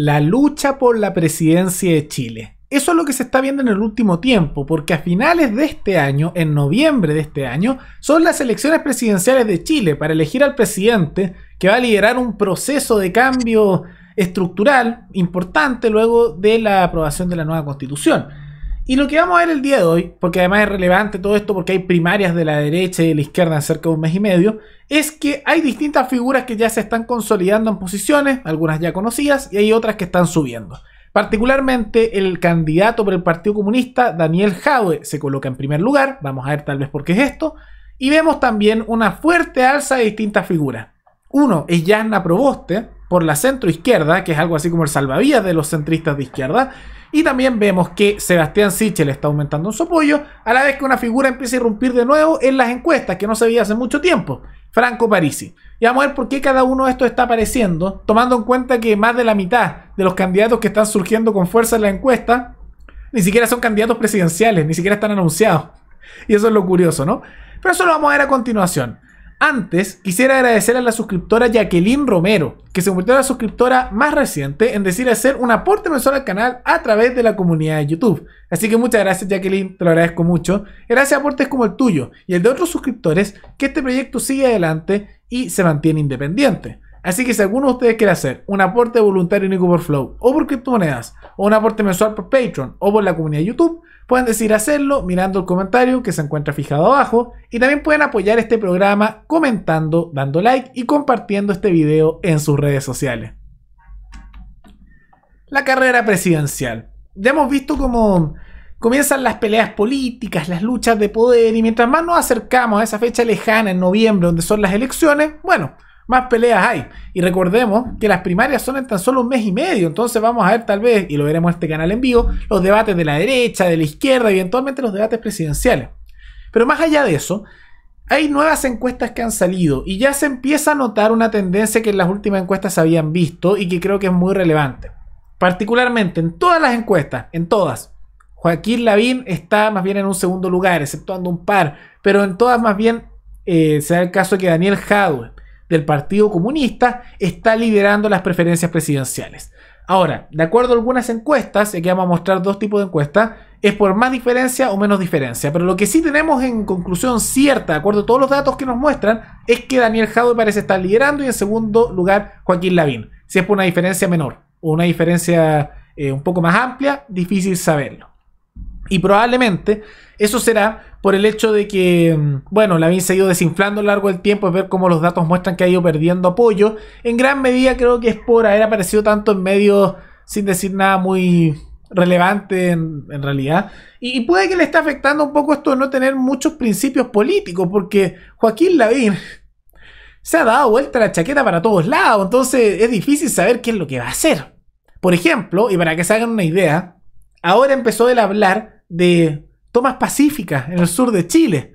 la lucha por la presidencia de Chile. Eso es lo que se está viendo en el último tiempo, porque a finales de este año, en noviembre de este año, son las elecciones presidenciales de Chile para elegir al presidente que va a liderar un proceso de cambio estructural importante luego de la aprobación de la nueva constitución. Y lo que vamos a ver el día de hoy, porque además es relevante todo esto porque hay primarias de la derecha y de la izquierda en cerca de un mes y medio, es que hay distintas figuras que ya se están consolidando en posiciones, algunas ya conocidas, y hay otras que están subiendo. Particularmente el candidato por el Partido Comunista, Daniel Jaue, se coloca en primer lugar, vamos a ver tal vez por qué es esto, y vemos también una fuerte alza de distintas figuras. Uno es Yasna Proboste por la centro izquierda que es algo así como el salvavidas de los centristas de izquierda. Y también vemos que Sebastián Sichel está aumentando su apoyo, a la vez que una figura empieza a irrumpir de nuevo en las encuestas, que no se veía hace mucho tiempo, Franco Parisi. Y vamos a ver por qué cada uno de estos está apareciendo, tomando en cuenta que más de la mitad de los candidatos que están surgiendo con fuerza en la encuesta, ni siquiera son candidatos presidenciales, ni siquiera están anunciados. Y eso es lo curioso, ¿no? Pero eso lo vamos a ver a continuación. Antes, quisiera agradecer a la suscriptora Jacqueline Romero, que se convirtió en la suscriptora más reciente en decir hacer un aporte mensual al canal a través de la comunidad de YouTube. Así que muchas gracias Jacqueline, te lo agradezco mucho. Gracias a aportes como el tuyo y el de otros suscriptores que este proyecto sigue adelante y se mantiene independiente. Así que si alguno de ustedes quiere hacer un aporte voluntario en por Flow o por criptomonedas o un aporte mensual por Patreon o por la comunidad de YouTube, Pueden decir hacerlo mirando el comentario que se encuentra fijado abajo y también pueden apoyar este programa comentando, dando like y compartiendo este video en sus redes sociales. La carrera presidencial. Ya hemos visto cómo comienzan las peleas políticas, las luchas de poder y mientras más nos acercamos a esa fecha lejana en noviembre donde son las elecciones, bueno, más peleas hay. Y recordemos que las primarias son en tan solo un mes y medio, entonces vamos a ver tal vez, y lo veremos en este canal en vivo, los debates de la derecha, de la izquierda, y eventualmente los debates presidenciales. Pero más allá de eso, hay nuevas encuestas que han salido y ya se empieza a notar una tendencia que en las últimas encuestas se habían visto y que creo que es muy relevante. Particularmente en todas las encuestas, en todas, Joaquín Lavín está más bien en un segundo lugar, exceptuando un par, pero en todas más bien eh, el caso de que Daniel Jadwe, del Partido Comunista está liderando las preferencias presidenciales. Ahora, de acuerdo a algunas encuestas, aquí vamos a mostrar dos tipos de encuestas, es por más diferencia o menos diferencia. Pero lo que sí tenemos en conclusión cierta, de acuerdo a todos los datos que nos muestran, es que Daniel Jadwe parece estar liderando y en segundo lugar Joaquín Lavín. Si es por una diferencia menor o una diferencia eh, un poco más amplia, difícil saberlo. Y probablemente eso será por el hecho de que, mm, bueno, Lavín se ha ido desinflando a lo largo del tiempo, es ver cómo los datos muestran que ha ido perdiendo apoyo. En gran medida creo que es por haber aparecido tanto en medios sin decir nada muy relevante en, realidad. Y, puede que le esté afectando un poco esto de no tener muchos principios políticos, porque Joaquín Lavín se ha dado vuelta la chaqueta para todos lados, entonces es difícil saber qué es lo que va a hacer. Por ejemplo, y para que se hagan una idea, ahora empezó el a hablar de tomas pacíficas en el sur de Chile.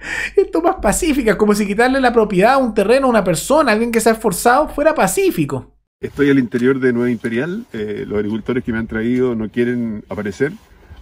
tomas pacíficas, como si quitarle la propiedad a un terreno, a una persona, a alguien que se ha esforzado, fuera pacífico. Estoy al interior de Nueva Imperial, eh, los agricultores que me han traído no quieren aparecer.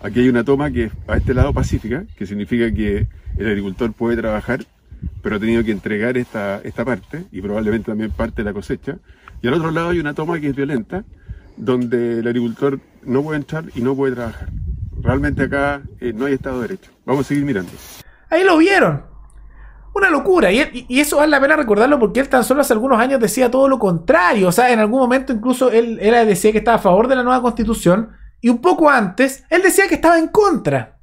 Aquí hay una toma que es a este lado pacífica, que significa que el agricultor puede trabajar, pero ha tenido que entregar esta, esta parte y probablemente también parte de la cosecha. Y al otro lado hay una toma que es violenta, donde el agricultor no puede entrar y no puede trabajar. Realmente acá eh, no hay Estado de Derecho. Vamos a seguir mirando. Ahí lo vieron. Una locura. Y, eso vale la pena recordarlo porque él tan solo hace algunos años decía todo lo contrario. O sea, en algún momento incluso él, él decía que estaba a favor de la nueva constitución y un poco antes él decía que estaba en contra.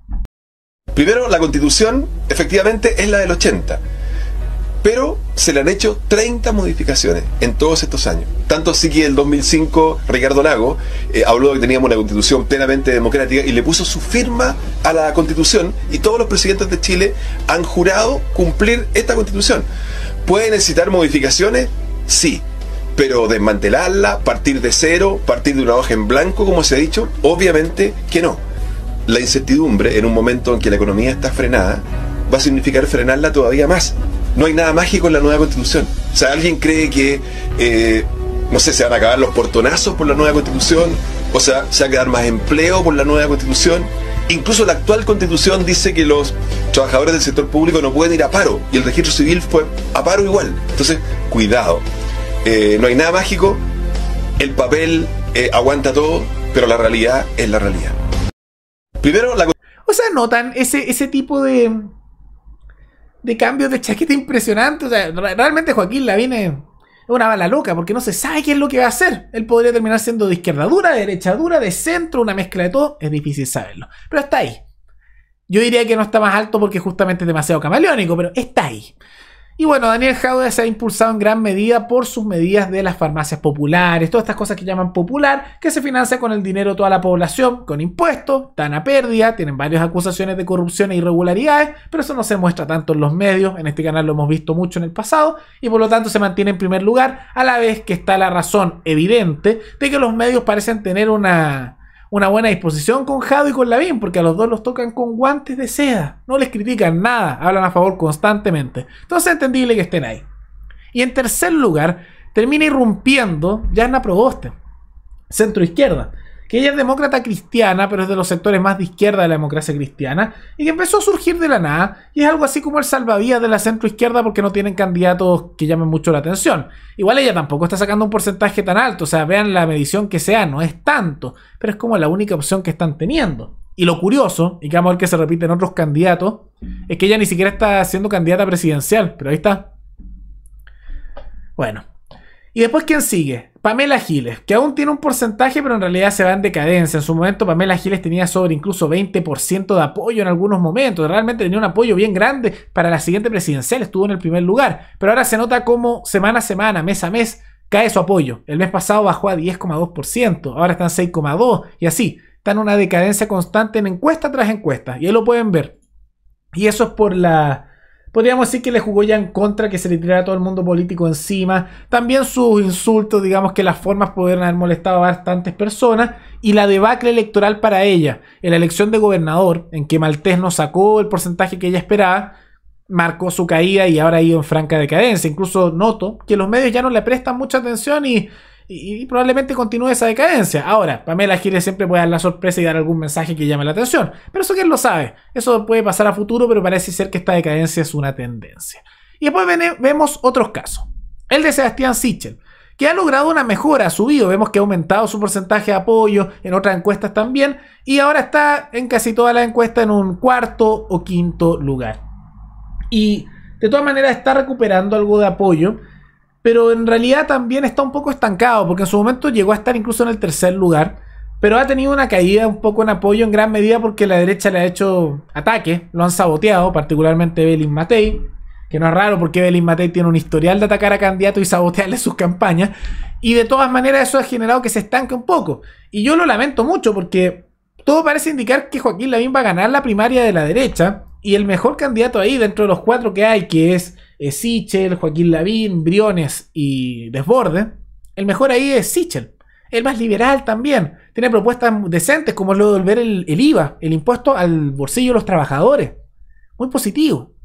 Primero, la constitución efectivamente es la del 80 pero se le han hecho 30 modificaciones en todos estos años. Tanto así que en el 2005 Ricardo Lago eh, habló de que teníamos una constitución plenamente democrática y le puso su firma a la constitución y todos los presidentes de Chile han jurado cumplir esta constitución. ¿Puede necesitar modificaciones? Sí, pero desmantelarla, partir de cero, partir de una hoja en blanco, como se ha dicho, obviamente que no. La incertidumbre en un momento en que la economía está frenada va a significar frenarla todavía más no hay nada mágico en la nueva constitución. O sea, alguien cree que, eh, no sé, se van a acabar los portonazos por la nueva constitución, o sea, se va a quedar más empleo por la nueva constitución. Incluso la actual constitución dice que los trabajadores del sector público no pueden ir a paro y el registro civil fue a paro igual. Entonces, cuidado. Eh, no hay nada mágico, el papel eh, aguanta todo, pero la realidad es la realidad. Primero, la... O sea, notan ese, ese tipo de de cambios de chaqueta impresionante. O sea, realmente Joaquín la es una bala loca porque no se sabe qué es lo que va a hacer. Él podría terminar siendo de izquierda dura, de derecha dura, de centro, una mezcla de todo. Es difícil saberlo. Pero está ahí. Yo diría que no está más alto porque justamente es demasiado camaleónico, pero está ahí. Y bueno, Daniel Jaude se ha impulsado en gran medida por sus medidas de las farmacias populares, todas estas cosas que llaman popular, que se financia con el dinero de toda la población, con impuestos, tan a pérdida, tienen varias acusaciones de corrupción e irregularidades, pero eso no se muestra tanto en los medios, en este canal lo hemos visto mucho en el pasado, y por lo tanto se mantiene en primer lugar, a la vez que está la razón evidente de que los medios parecen tener una una buena disposición con Jado y con Lavín, porque a los dos los tocan con guantes de seda. No les critican nada, hablan a favor constantemente. Entonces es entendible que estén ahí. Y en tercer lugar, termina irrumpiendo la Proboste, centro izquierda que ella es demócrata cristiana, pero es de los sectores más de izquierda de la democracia cristiana, y que empezó a surgir de la nada, y es algo así como el salvavidas de la centro izquierda porque no tienen candidatos que llamen mucho la atención. Igual ella tampoco está sacando un porcentaje tan alto, o sea, vean la medición que sea, no es tanto, pero es como la única opción que están teniendo. Y lo curioso, y que vamos a ver que se repite en otros candidatos, es que ella ni siquiera está siendo candidata presidencial, pero ahí está. Bueno. ¿Y después quién sigue? Pamela Giles, que aún tiene un porcentaje, pero en realidad se va en decadencia. En su momento, Pamela Giles tenía sobre incluso 20% de apoyo en algunos momentos. Realmente tenía un apoyo bien grande para la siguiente presidencial, estuvo en el primer lugar. Pero ahora se nota cómo semana a semana, mes a mes, cae su apoyo. El mes pasado bajó a 10,2%, ahora están 6,2% y así. Está en una decadencia constante en encuesta tras encuesta, y ahí lo pueden ver. Y eso es por la Podríamos decir que le jugó ya en contra, que se le tirara todo el mundo político encima. También sus insultos, digamos que las formas pudieron haber molestado a bastantes personas. Y la debacle electoral para ella, en la elección de gobernador, en que Maltés no sacó el porcentaje que ella esperaba, marcó su caída y ahora ha ido en franca decadencia. Incluso noto que los medios ya no le prestan mucha atención y y, probablemente continúe esa decadencia. Ahora, Pamela Giles siempre puede dar la sorpresa y dar algún mensaje que llame la atención, pero eso quién lo sabe. Eso puede pasar a futuro, pero parece ser que esta decadencia es una tendencia. Y después vemos otros casos. El de Sebastián Sichel, que ha logrado una mejora, ha subido, vemos que ha aumentado su porcentaje de apoyo en otras encuestas también, y ahora está en casi todas las encuestas en un cuarto o quinto lugar. Y de todas maneras está recuperando algo de apoyo pero en realidad también está un poco estancado, porque en su momento llegó a estar incluso en el tercer lugar, pero ha tenido una caída un poco en apoyo en gran medida porque la derecha le ha hecho ataque, lo han saboteado, particularmente Belin Matei, que no es raro porque Belin Matei tiene un historial de atacar a candidatos y sabotearle sus campañas, y de todas maneras eso ha generado que se estanque un poco. Y yo lo lamento mucho porque todo parece indicar que Joaquín Lavín va a ganar la primaria de la derecha, y el mejor candidato ahí dentro de los cuatro que hay, que es Sichel, Joaquín Lavín, Briones y Desborde, el mejor ahí es Sichel. El más liberal también. Tiene propuestas decentes como lo de devolver el, IVA, el impuesto al bolsillo de los trabajadores. Muy positivo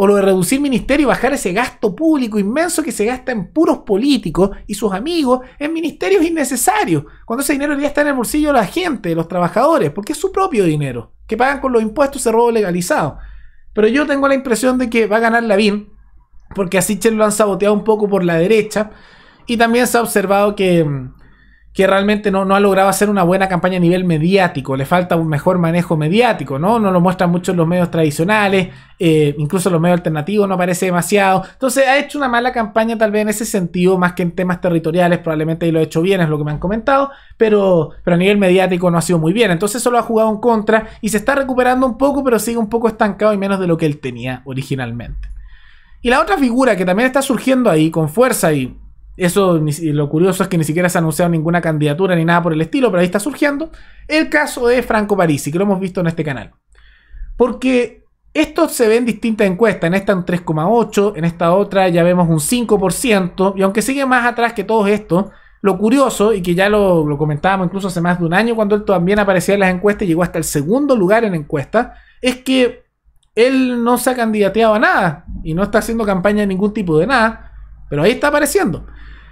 o lo de reducir ministerio y bajar ese gasto público inmenso que se gasta en puros políticos y sus amigos en ministerios innecesarios, cuando ese dinero ya está en el bolsillo de la gente, de los trabajadores, porque es su propio dinero, que pagan con los impuestos de robo legalizado. Pero yo tengo la impresión de que va a ganar Lavín, porque así lo han saboteado un poco por la derecha. Y también se ha observado que, que realmente no, no, ha logrado hacer una buena campaña a nivel mediático. Le falta un mejor manejo mediático, ¿no? No lo muestran mucho en los medios tradicionales, Incluso eh, incluso los medios alternativos no aparece demasiado. Entonces ha hecho una mala campaña tal vez en ese sentido, más que en temas territoriales, probablemente ahí lo ha hecho bien, es lo que me han comentado, pero, pero a nivel mediático no ha sido muy bien. Entonces solo ha jugado en contra y se está recuperando un poco, pero sigue un poco estancado y menos de lo que él tenía originalmente. Y la otra figura que también está surgiendo ahí con fuerza y eso lo curioso es que ni siquiera se ha anunciado ninguna candidatura ni nada por el estilo, pero ahí está surgiendo el caso de Franco Parisi, que lo hemos visto en este canal. Porque esto se ve en distintas encuestas, en esta un 3,8, en esta otra ya vemos un 5%, y aunque sigue más atrás que todo esto, lo curioso, y que ya lo, lo comentábamos incluso hace más de un año cuando él también aparecía en las encuestas y llegó hasta el segundo lugar en encuestas, es que él no se ha candidateado a nada y no está haciendo campaña de ningún tipo de nada, pero ahí está apareciendo.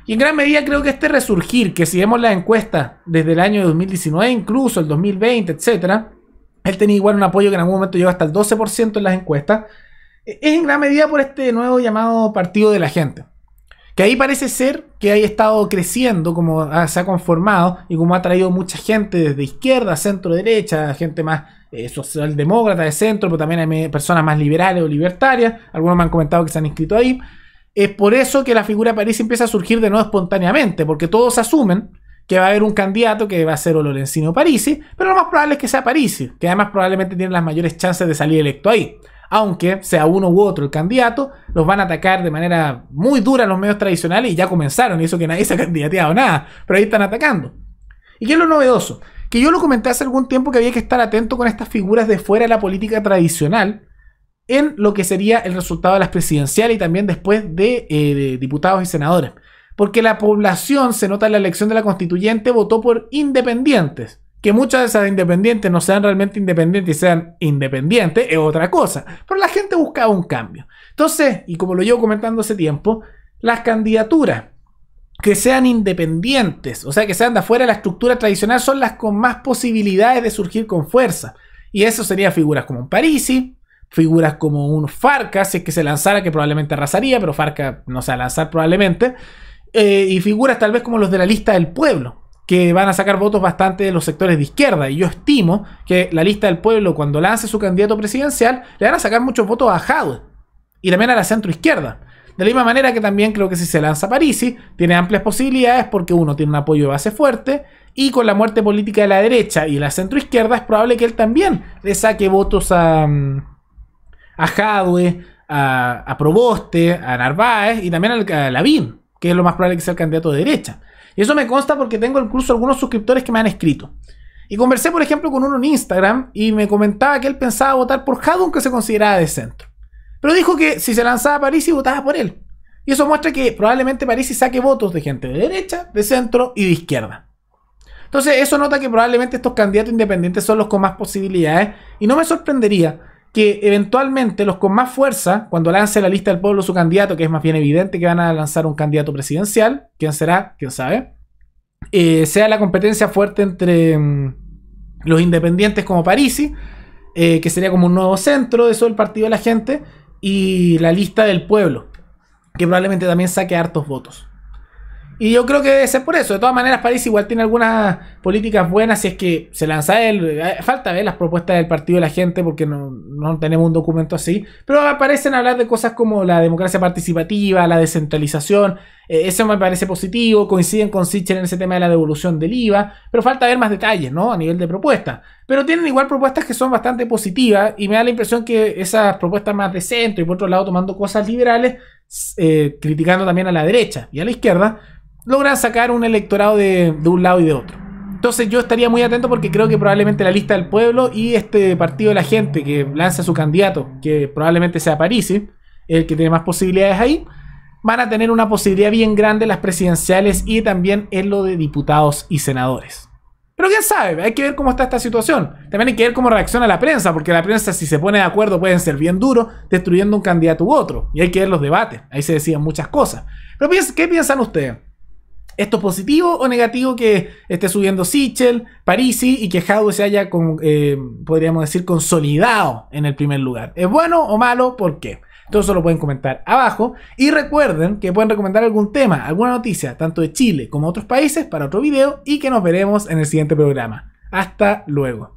Y en gran medida creo que este resurgir, que si vemos las encuestas desde el año 2019, incluso el 2020, etcétera, él tenía igual un apoyo que en algún momento llegó hasta el 12% en las encuestas, e-, es en gran medida por este nuevo llamado partido de la gente. Que ahí parece ser que ha estado creciendo, como se ha conformado y como ha traído mucha gente desde izquierda, centro, derecha, gente más eh, socialdemócrata de centro, pero también hay personas más liberales o libertarias. Algunos me han comentado que se han inscrito ahí. Es por eso que la figura París empieza a surgir de nuevo espontáneamente, porque todos asumen que va a haber un candidato que va a ser o Lorencino Parisi, pero lo más probable es que sea Parisi, que además probablemente tiene las mayores chances de salir electo ahí aunque sea uno u otro el candidato, los van a atacar de manera muy dura los medios tradicionales y ya comenzaron, y eso que nadie se ha candidateado, nada, pero ahí están atacando. ¿Y qué es lo novedoso? Que yo lo comenté hace algún tiempo que había que estar atento con estas figuras de fuera de la política tradicional en lo que sería el resultado de las presidenciales y también después de eh, diputados y senadores. Porque la población, se nota en la elección de la constituyente, votó por independientes que muchas de esas independientes no sean realmente independientes y sean independientes es otra cosa. Pero la gente buscaba un cambio. Entonces, y como lo llevo comentando hace tiempo, las candidaturas que sean independientes, o sea, que sean de afuera de la estructura tradicional, son las con más posibilidades de surgir con fuerza. Y eso sería figuras como un Parisi, figuras como un Farca, si es que se lanzara, que probablemente arrasaría, pero Farca no se va a lanzar probablemente. Eh, y figuras tal vez como los de la lista del pueblo, que van a sacar votos bastante de los sectores de izquierda. Y yo estimo que la lista del pueblo, cuando lance su candidato presidencial, le van a sacar muchos votos a Jadwe y también a la centro izquierda. De la misma manera que también creo que si se lanza Parisi, tiene amplias posibilidades porque uno tiene un apoyo de base fuerte y con la muerte política de la derecha y la centro izquierda es probable que él también le saque votos a, mm, Jadwe, a, a Proboste, a Narváez y también a Lavín, que es lo más probable que sea el candidato de derecha. Y eso me consta porque tengo incluso algunos suscriptores que me han escrito. Y conversé, por ejemplo, con uno en Instagram y me comentaba que él pensaba votar por Haddon, que se consideraba de centro. Pero dijo que si se lanzaba a París y votaba por él. Y eso muestra que probablemente París saque votos de gente de derecha, de centro y de izquierda. Entonces, eso nota que probablemente estos candidatos independientes son los con más posibilidades. Y no me sorprendería que eventualmente los con más fuerza, cuando lance la lista del pueblo su candidato, que es más bien evidente que van a lanzar un candidato presidencial, quién será, quién sabe, eh, sea la competencia fuerte entre mm, los independientes como Parisi, eh, que sería como un nuevo centro de eso del partido de la gente, y la lista del pueblo, que probablemente también saque hartos votos. Y yo creo que debe ser por eso. De todas maneras, París igual tiene algunas políticas buenas si es que se lanza él. Eh, falta ver las propuestas del partido de la gente porque no, tenemos un documento así. Pero aparecen hablar de cosas como la democracia participativa, la descentralización. Eh, eso me parece positivo. Coinciden con Sitcher en ese tema de la devolución del IVA. Pero falta ver más detalles, ¿no? A nivel de propuestas. Pero tienen igual propuestas que son bastante positivas y me da la impresión que esas propuestas más de centro y por otro lado tomando cosas liberales, eh, criticando también a la derecha y a la izquierda logran sacar un electorado de, un lado y de otro. Entonces yo estaría muy atento porque creo que probablemente la lista del pueblo y este partido de la gente que lanza su candidato, que probablemente sea París, el que tiene más posibilidades ahí, van a tener una posibilidad bien grande en las presidenciales y también en lo de diputados y senadores. Pero quién sabe, hay que ver cómo está esta situación. También hay que ver cómo reacciona la prensa, porque la prensa si se pone de acuerdo pueden ser bien duros, destruyendo un candidato u otro. Y hay que ver los debates, ahí se decían muchas cosas. Pero ¿qué piensan ustedes? esto positivo o negativo que esté subiendo Sichel, Parisi y que se haya, eh, podríamos decir, consolidado en el primer lugar. ¿Es bueno o malo? ¿Por qué? Todo eso lo pueden comentar abajo. Y recuerden que pueden recomendar algún tema, alguna noticia, tanto de Chile como de otros países, para otro video y que nos veremos en el siguiente programa. Hasta luego.